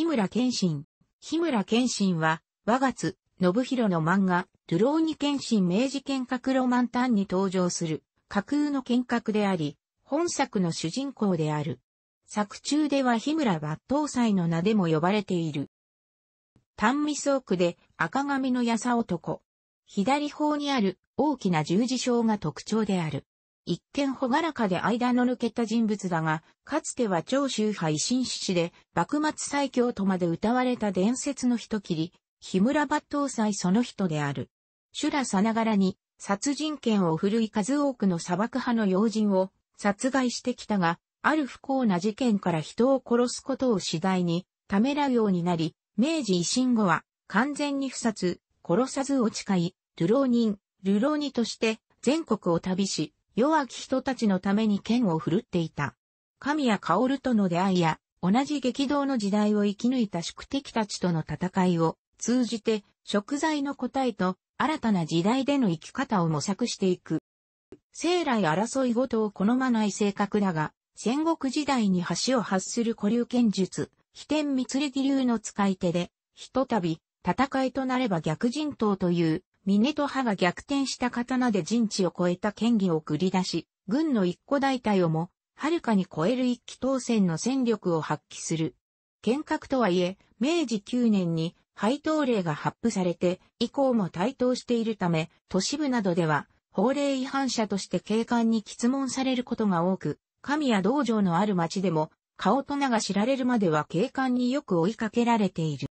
日村謙信。日村謙信は、和月、信弘の漫画、ゥローニ謙信明治剣閣ロマンタンに登場する、架空の剣閣であり、本作の主人公である。作中では日村抜刀祭の名でも呼ばれている。単味倉区で赤髪のやさ男。左方にある大きな十字章が特徴である。一見ほがらかで間の抜けた人物だが、かつては長州派維新志士で、幕末最強とまで歌われた伝説の人切り、日村抜刀斎その人である。修羅さながらに、殺人権を振るい数多くの砂漠派の要人を殺害してきたが、ある不幸な事件から人を殺すことを次第に、ためらうようになり、明治維新後は、完全に不殺、殺さずを誓い、流浪人、流浪人として、全国を旅し、弱き人たちのために剣を振るっていた。神谷薫との出会いや、同じ激動の時代を生き抜いた宿敵たちとの戦いを通じて、食材の答えと新たな時代での生き方を模索していく。生来争いごとを好まない性格だが、戦国時代に橋を発する古流剣術、飛天三剣流の使い手で、ひとたび戦いとなれば逆人頭という峰と葉が逆転した刀で陣地を超えた剣技を繰り出し、軍の一個大隊をも、はるかに超える一気当選の戦力を発揮する。剣閣とはいえ、明治9年に配当令が発布されて、以降も台頭しているため、都市部などでは、法令違反者として警官に質問されることが多く、神や道場のある町でも、顔と名が知られるまでは警官によく追いかけられている。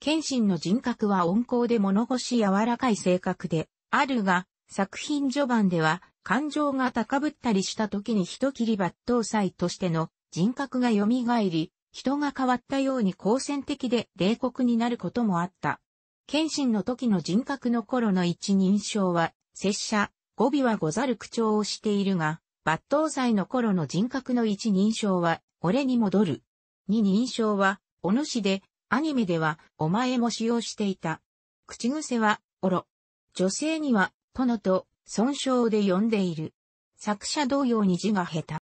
謙信の人格は温厚で物腰柔らかい性格で、あるが、作品序盤では、感情が高ぶったりした時に一切り抜刀斎としての人格が蘇り、人が変わったように好戦的で冷酷になることもあった。謙信の時の人格の頃の一人称は、拙者、語尾はござる口調をしているが、抜刀斎の頃の人格の一人称は、俺に戻る。二人称は、お主で、アニメでは、お前も使用していた。口癖は、おろ。女性には、殿と、損傷で呼んでいる。作者同様に字が下手。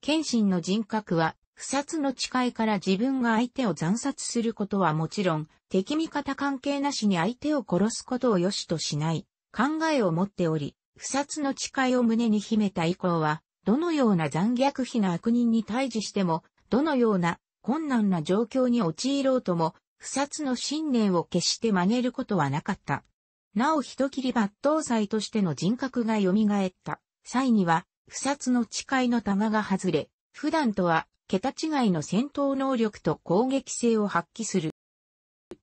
謙信の人格は、不殺の誓いから自分が相手を惨殺することはもちろん、敵味方関係なしに相手を殺すことを良しとしない、考えを持っており、不殺の誓いを胸に秘めた以降は、どのような残虐非な悪人に対峙しても、どのような困難な状況に陥ろうとも、不殺の信念を決して真似ることはなかった。なお人切り抜刀祭としての人格が蘇った際には、不殺の誓いの玉が外れ、普段とは桁違いの戦闘能力と攻撃性を発揮する。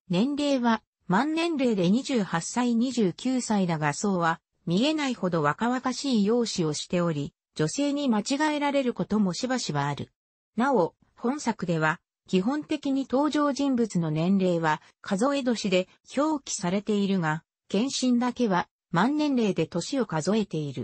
年齢は満年齢で28歳29歳だがそうは見えないほど若々しい容姿をしており、女性に間違えられることもしばしばある。なお、本作では、基本的に登場人物の年齢は数え年で表記されているが、検診だけは万年齢で年を数えている。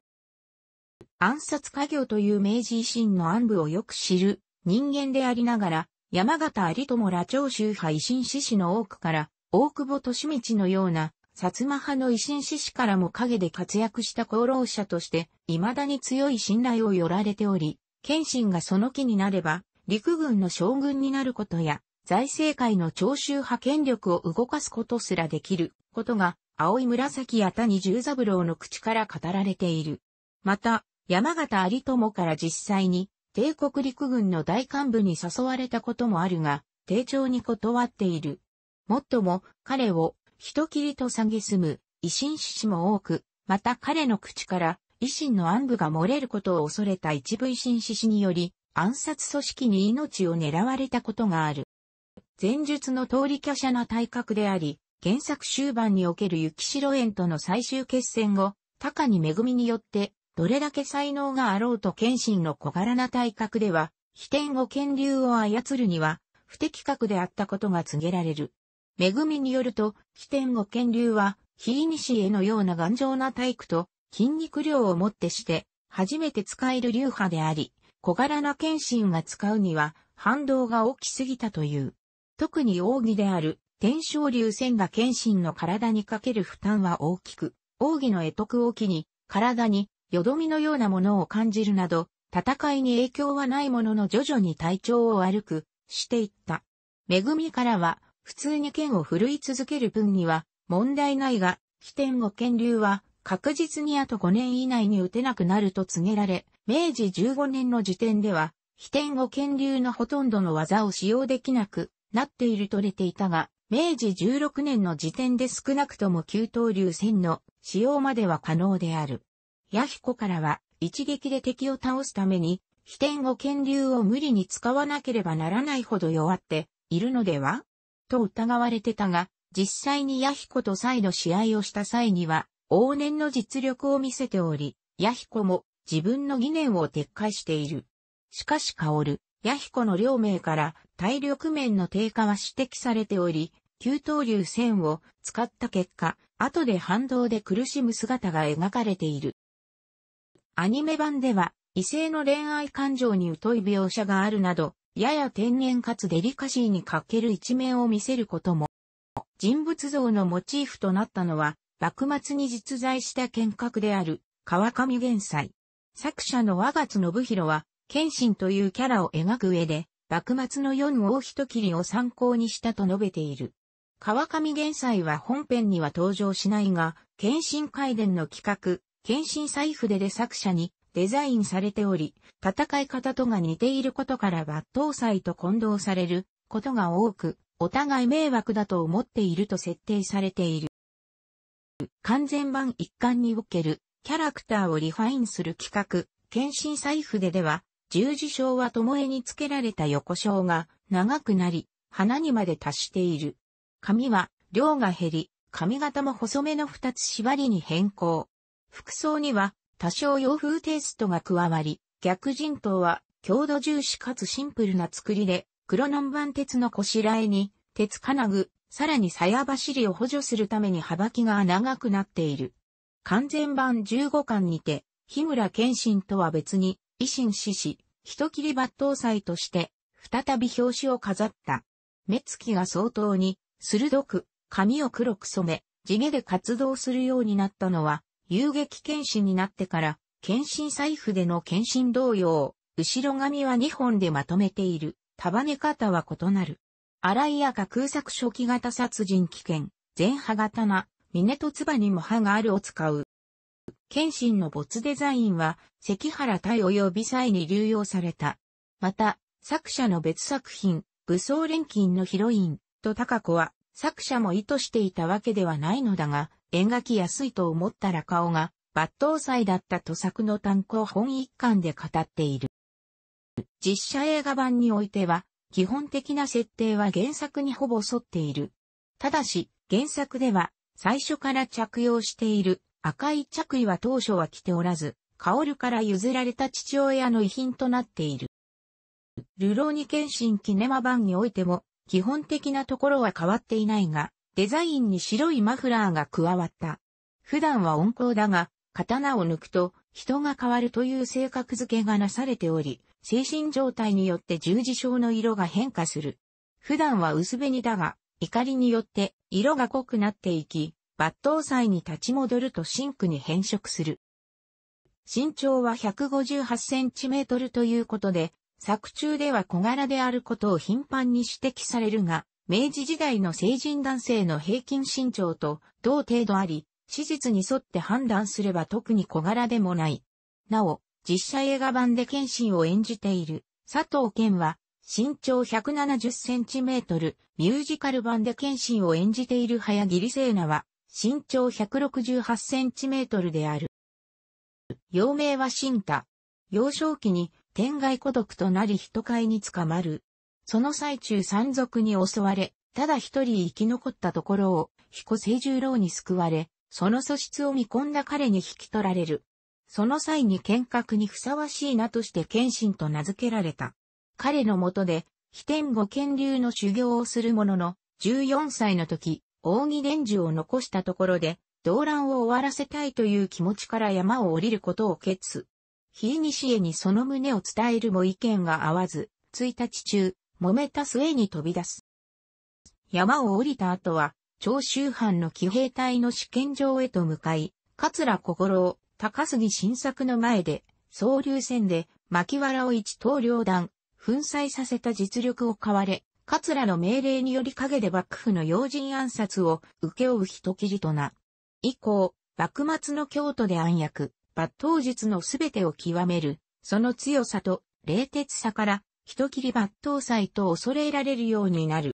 暗殺家業という明治維新の暗部をよく知る人間でありながら、山形有友ら長州派維新志士の多くから、大久保利道のような薩摩派の維新志士からも陰で活躍した功労者として、未だに強い信頼を寄られており、謙信がその気になれば、陸軍の将軍になることや、財政界の徴収派権力を動かすことすらできることが、青い紫や谷十三郎の口から語られている。また、山形有友から実際に、帝国陸軍の大幹部に誘われたこともあるが、丁重に断っている。もっとも、彼を、人切りと蔑む、維新志士も多く、また彼の口から、維新の暗部が漏れることを恐れた一部維新志士により、暗殺組織に命を狙われたことがある。前述の通り華奢な体格であり、原作終盤における雪城園との最終決戦後、高に恵みによって、どれだけ才能があろうと謙信の小柄な体格では、飛天を剣流を操るには、不適格であったことが告げられる。恵みによると、飛天を剣流は、非西へのような頑丈な体育と筋肉量をもってして、初めて使える流派であり、小柄な剣心が使うには反動が大きすぎたという。特に奥義である天正流線が剣心の体にかける負担は大きく、奥義の得得を機に体によどみのようなものを感じるなど、戦いに影響はないものの徐々に体調を悪くしていった。恵みからは、普通に剣を振るい続ける分には問題ないが、起点後剣流は確実にあと5年以内に打てなくなると告げられ、明治15年の時点では、飛天後権流のほとんどの技を使用できなくなっているとれていたが、明治16年の時点で少なくとも急刀流戦の使用までは可能である。弥彦からは一撃で敵を倒すために、飛天後権流を無理に使わなければならないほど弱っているのではと疑われてたが、実際に弥彦と再度試合をした際には、往年の実力を見せており、ヤヒコも自分の疑念を撤回している。しかしカオル、ヤヒコの両名から体力面の低下は指摘されており、急刀流線を使った結果、後で反動で苦しむ姿が描かれている。アニメ版では、異性の恋愛感情に疎い描写があるなど、やや天然かつデリカシーに欠ける一面を見せることも、人物像のモチーフとなったのは、幕末に実在した剣閣である、川上玄斎。作者の和月信弘は、剣心というキャラを描く上で、幕末の四王一切りを参考にしたと述べている。川上玄斎は本編には登場しないが、剣心回伝の企画、剣心財布でで作者にデザインされており、戦い方とが似ていることから抜刀斎と混同されることが多く、お互い迷惑だと思っていると設定されている。完全版一貫におけるキャラクターをリファインする企画、検診財布ででは、十字章は巴につけられた横章が長くなり、花にまで達している。髪は量が減り、髪型も細めの二つ縛りに変更。服装には多少洋風テイストが加わり、逆人頭は強度重視かつシンプルな作りで、黒南蛮鉄のこしらえに、鉄金具、さらに鞘走りを補助するために幅きが長くなっている。完全版15巻にて、日村謙信とは別に、維新志士、人切り抜刀祭として、再び表紙を飾った。目つきが相当に、鋭く、髪を黒く染め、地毛で活動するようになったのは、遊撃謙信になってから、謙信財布での謙信同様、後ろ髪は2本でまとめている、束ね方は異なる。荒井赤空作初期型殺人危険、前派型な、峰とつばにも歯があるを使う。謙信の没デザインは、関原対及び際に流用された。また、作者の別作品、武装錬金のヒロイン、と高子は、作者も意図していたわけではないのだが、描きやすいと思ったら顔が、抜刀祭だったと作の単行本一巻で語っている。実写映画版においては、基本的な設定は原作にほぼ沿っている。ただし、原作では、最初から着用している赤い着衣は当初は着ておらず、カオルから譲られた父親の遺品となっている。ルローニケンシンキネマ版においても、基本的なところは変わっていないが、デザインに白いマフラーが加わった。普段は温厚だが、刀を抜くと人が変わるという性格づけがなされており、精神状態によって十字症の色が変化する。普段は薄紅だが、怒りによって色が濃くなっていき、抜刀祭に立ち戻るとシンクに変色する。身長は158センチメートルということで、作中では小柄であることを頻繁に指摘されるが、明治時代の成人男性の平均身長と同程度あり、史実に沿って判断すれば特に小柄でもない。なお、実写映画版で剣心を演じている佐藤健は身長170センチメートル、ミュージカル版で剣心を演じている早切聖奈は身長168センチメートルである。幼名は新太。幼少期に天外孤独となり人会に捕まる。その最中山賊に襲われ、ただ一人生き残ったところを、彦清十郎に救われ、その素質を見込んだ彼に引き取られる。その際に剣閣にふさわしいなとして剣心と名付けられた。彼のもとで、飛天五剣流の修行をするものの、14歳の時、扇伝授を残したところで、動乱を終わらせたいという気持ちから山を降りることを決。日西へにその旨を伝えるも意見が合わず、1日中、揉めた末に飛び出す。山を降りた後は、長州藩の騎兵隊の試験場へと向かい、桂小五郎、高杉晋作の前で、総流戦で、牧原を一刀両断、粉砕させた実力を買われ、桂の命令により陰で幕府の要人暗殺を受け負う人切りとな。以降、幕末の京都で暗躍、抜刀術のすべてを極める、その強さと冷徹さから、人切り抜刀祭と恐れられるようになる。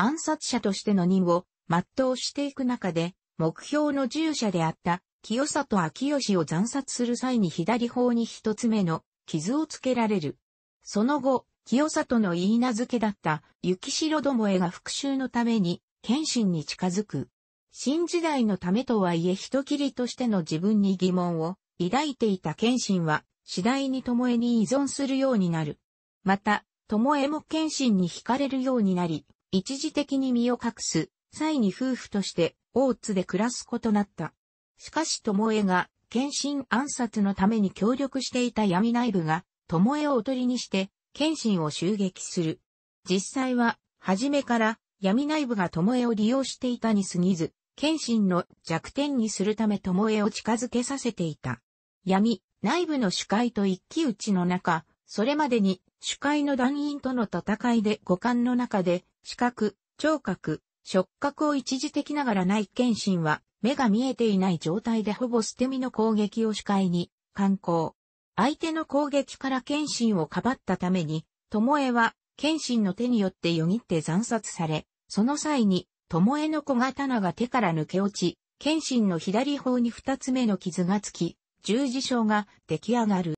暗殺者としての任を全うしていく中で、目標の従者であった清里明義を残殺する際に左方に一つ目の傷をつけられる。その後、清里の言い名付けだった雪城どもへが復讐のために、謙信に近づく。新時代のためとはいえ人斬りとしての自分に疑問を抱いていた謙信は、次第に巴に依存するようになる。また、巴も謙信に惹かれるようになり、一時的に身を隠す、際に夫婦として大津で暮らすことなった。しかしもえが献身暗殺のために協力していた闇内部が、もえをおとりにして、献身を襲撃する。実際は、初めから闇内部がもえを利用していたに過ぎず、献身の弱点にするためもえを近づけさせていた。闇、内部の主会と一騎打ちの中、それまでに主界の団員との戦いで五感の中で視覚、聴覚、触覚を一時的ながらない剣心は目が見えていない状態でほぼ捨て身の攻撃を主界に観光。相手の攻撃から剣心をかばったために、巴は剣心の手によってよぎって惨殺され、その際に巴の小刀が手から抜け落ち、剣心の左方に二つ目の傷がつき、十字章が出来上がる。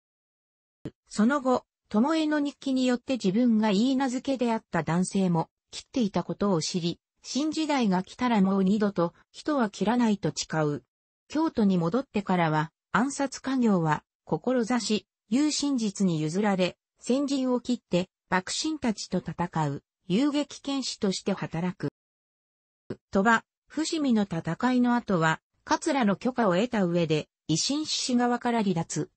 その後、巴の日記によって自分が言い名付けであった男性も、切っていたことを知り、新時代が来たらもう二度と人は切らないと誓う。京都に戻ってからは、暗殺家業は、志、有真実に譲られ、先陣を切って、幕臣たちと戦う、遊撃剣士として働く。鳥羽、伏見の戦いの後は、桂の許可を得た上で、維新志士側から離脱。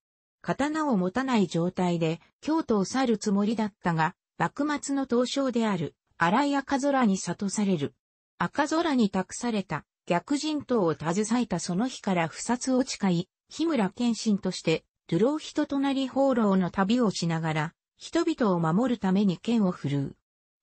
刀を持たない状態で京都を去るつもりだったが、幕末の東将である荒井赤空に悟される。赤空に託された逆人刀を携えたその日から不殺を誓い、日村謙信として、流浪人となり放浪の旅をしながら、人々を守るために剣を振るう。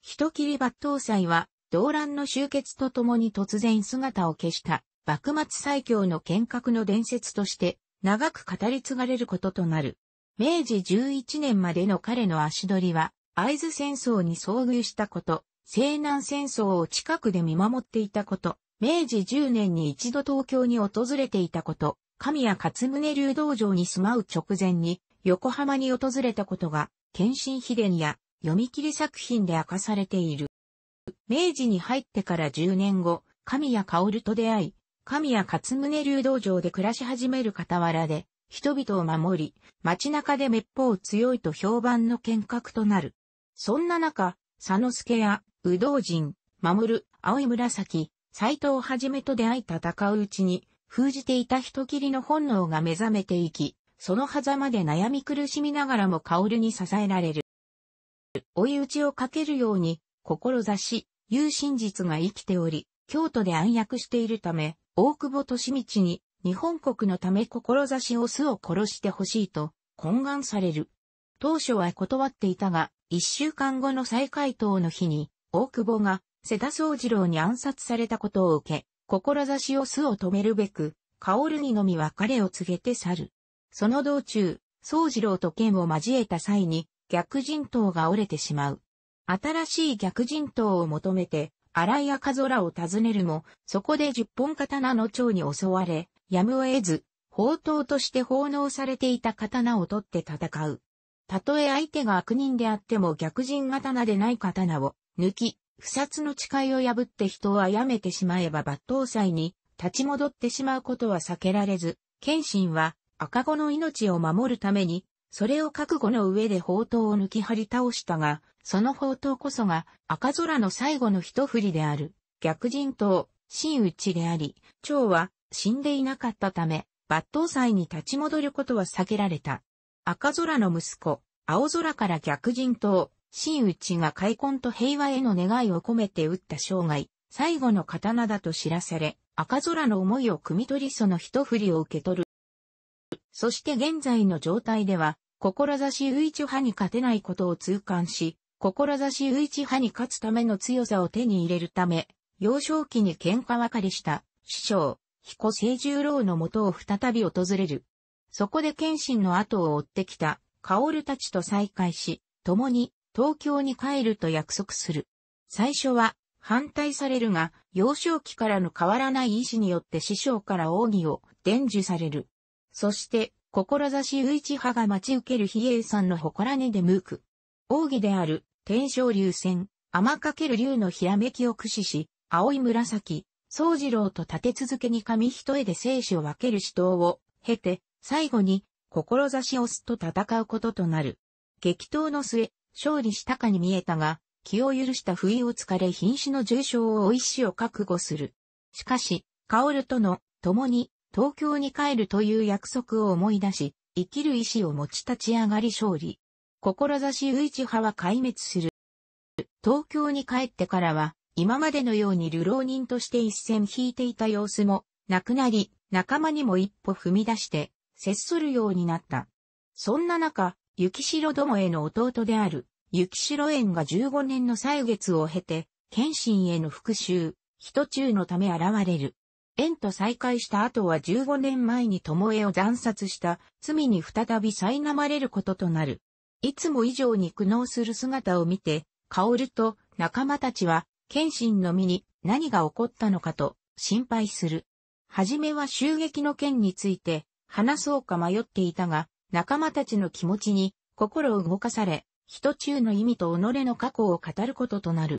人切り抜刀祭は、動乱の終結とともに突然姿を消した、幕末最強の剣客の伝説として、長く語り継がれることとなる。明治11年までの彼の足取りは、会津戦争に遭遇したこと、西南戦争を近くで見守っていたこと、明治10年に一度東京に訪れていたこと、神谷勝宗流道場に住まう直前に横浜に訪れたことが、献身秘伝や読み切り作品で明かされている。明治に入ってから10年後、神谷薫と出会い、神谷勝宗流道場で暮らし始める傍らで、人々を守り、街中で滅法強いと評判の見学となる。そんな中、佐之助や、右道人、守、青い紫、斎藤はじめと出会い戦ううちに、封じていた人斬りの本能が目覚めていき、その狭間で悩み苦しみながらも薫に支えられる。追い打ちをかけるように、志、有真実が生きており、京都で暗躍しているため、大久保利道に日本国のため志を巣を殺してほしいと懇願される。当初は断っていたが、一週間後の再回答の日に、大久保が瀬田宗次郎に暗殺されたことを受け、志を巣を止めるべく、薫にのみ別れを告げて去る。その道中、宗次郎と剣を交えた際に、逆人頭が折れてしまう。新しい逆人頭を求めて、荒い赤空を訪ねるも、そこで十本刀の蝶に襲われ、やむを得ず、宝刀として奉納されていた刀を取って戦う。たとえ相手が悪人であっても逆人刀でない刀を抜き、不殺の誓いを破って人を殺めてしまえば抜刀祭に立ち戻ってしまうことは避けられず、謙信は赤子の命を守るためにそれを覚悟の上で宝刀を抜き張り倒したが、その宝刀こそが赤空の最後の一振りである、逆人刀、真打ちであり、蝶は死んでいなかったため、抜刀祭に立ち戻ることは避けられた。赤空の息子、青空から逆人刀、真打ちが開墾と平和への願いを込めて打った生涯、最後の刀だと知らされ、赤空の思いを汲み取りその一振りを受け取る。そして現在の状態では、志唯一派に勝てないことを痛感し、志唯一派に勝つための強さを手に入れるため、幼少期に喧嘩別れした、師匠、彦清十郎の元を再び訪れる。そこで謙信の後を追ってきた、薫たちと再会し、共に東京に帰ると約束する。最初は反対されるが、幼少期からの変わらない意志によって師匠から奥義を伝授される。そして、志右一派が待ち受ける比叡山の祠根で向く。奥義である、天正流戦、天かける竜のひらめきを駆使し、青い紫、宗次郎と立て続けに紙一重で生死を分ける死闘を経て、最後に、志をすと戦うこととなる。激闘の末、勝利したかに見えたが、気を許した不意をつかれ瀕死の重傷を負い死を覚悟する。しかし、薫との、共に、東京に帰るという約束を思い出し、生きる意志を持ち立ち上がり勝利。志唯一派は壊滅する。東京に帰ってからは、今までのように流浪人として一線引いていた様子も、なくなり、仲間にも一歩踏み出して、接するようになった。そんな中、雪城どもへの弟である、雪城園が15年の歳月を経て、謙信への復讐、人中のため現れる。縁と再会した後は15年前に巴を惨殺した罪に再び苛まれることとなる。いつも以上に苦悩する姿を見て、薫と仲間たちは、謙信の身に何が起こったのかと心配する。はじめは襲撃の件について話そうか迷っていたが、仲間たちの気持ちに心を動かされ、人中の意味と己の過去を語ることとなる。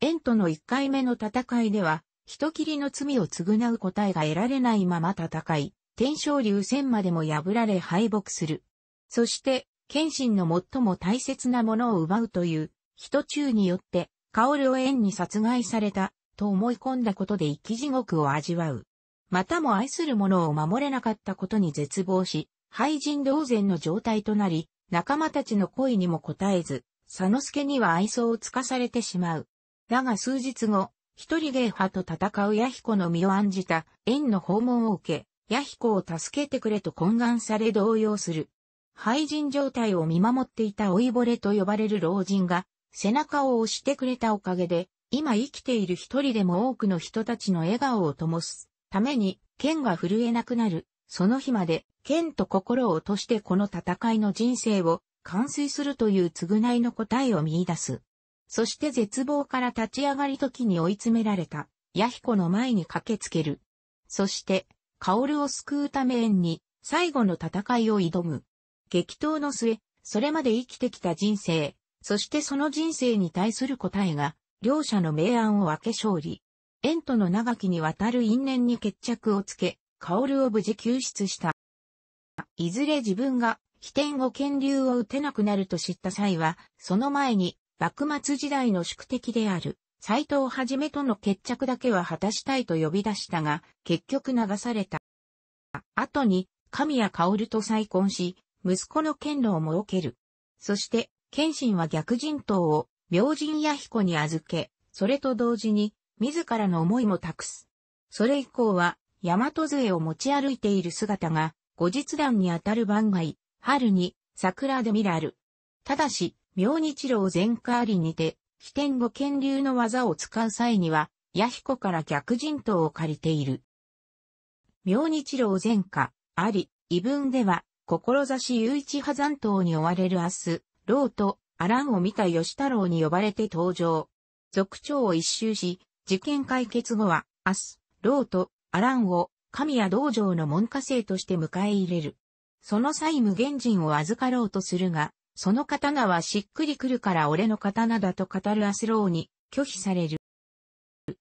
縁との1回目の戦いでは、人斬りの罪を償う答えが得られないまま戦い、天正流戦までも破られ敗北する。そして、謙信の最も大切なものを奪うという、人中によって、薫を縁に殺害された、と思い込んだことで生き地獄を味わう。またも愛する者を守れなかったことに絶望し、廃人同然の状態となり、仲間たちの恋にも応えず、佐野助には愛想をつかされてしまう。だが数日後、一人芸派と戦うヤヒコの身を案じた、縁の訪問を受け、ヤヒコを助けてくれと懇願され動揺する。廃人状態を見守っていた老いぼれと呼ばれる老人が、背中を押してくれたおかげで、今生きている一人でも多くの人たちの笑顔を灯すために、剣が震えなくなる、その日まで、剣と心を落としてこの戦いの人生を、完遂するという償いの答えを見出す。そして絶望から立ち上がり時に追い詰められた、ヤヒコの前に駆けつける。そして、カオルを救うため縁に、最後の戦いを挑む。激闘の末、それまで生きてきた人生、そしてその人生に対する答えが、両者の明暗を分け勝利。縁との長きにわたる因縁に決着をつけ、カオルを無事救出した。いずれ自分が、飛天を剣流を打てなくなると知った際は、その前に、幕末時代の宿敵である、斎藤はじめとの決着だけは果たしたいと呼び出したが、結局流された。後に、神谷薫と再婚し、息子の剣道も受ける。そして、剣心は逆人頭を、明神弥彦に預け、それと同時に、自らの思いも託す。それ以降は、大和杖を持ち歩いている姿が、後日談にあたる番外、春に、桜で見られる。ただし、明日郎全カーリにて、飛天五剣流の技を使う際には、弥彦から逆人頭を借りている。明日郎前家、あり、異文では、志雄一派残党に追われる明日、老と、アランを見た吉太郎に呼ばれて登場。族長を一周し、事件解決後は、明日、老と、アランを、神谷道場の門下生として迎え入れる。その際無限人を預かろうとするが、その刀はしっくりくるから俺の刀だと語るアスローに拒否される。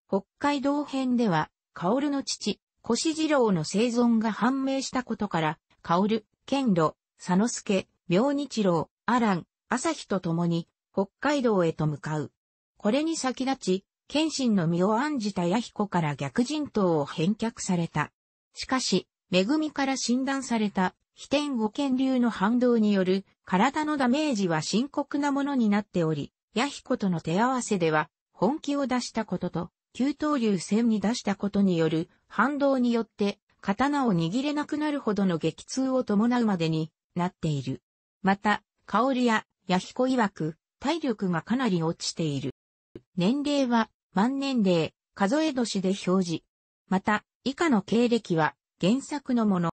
北海道編では、カオルの父、コシジロウの生存が判明したことから、カオル、ケスケ、ミョウニ明日郎、アラン、アサヒと共に、北海道へと向かう。これに先立ち、剣心の身を案じたヤヒコから逆人頭を返却された。しかし、恵みから診断された非天五剣流の反動による体のダメージは深刻なものになっており、弥彦との手合わせでは、本気を出したことと、急刀流戦に出したことによる反動によって、刀を握れなくなるほどの激痛を伴うまでになっている。また、香りや弥彦曰く、体力がかなり落ちている。年齢は、万年齢、数え年で表示。また、以下の経歴は、原作のもの。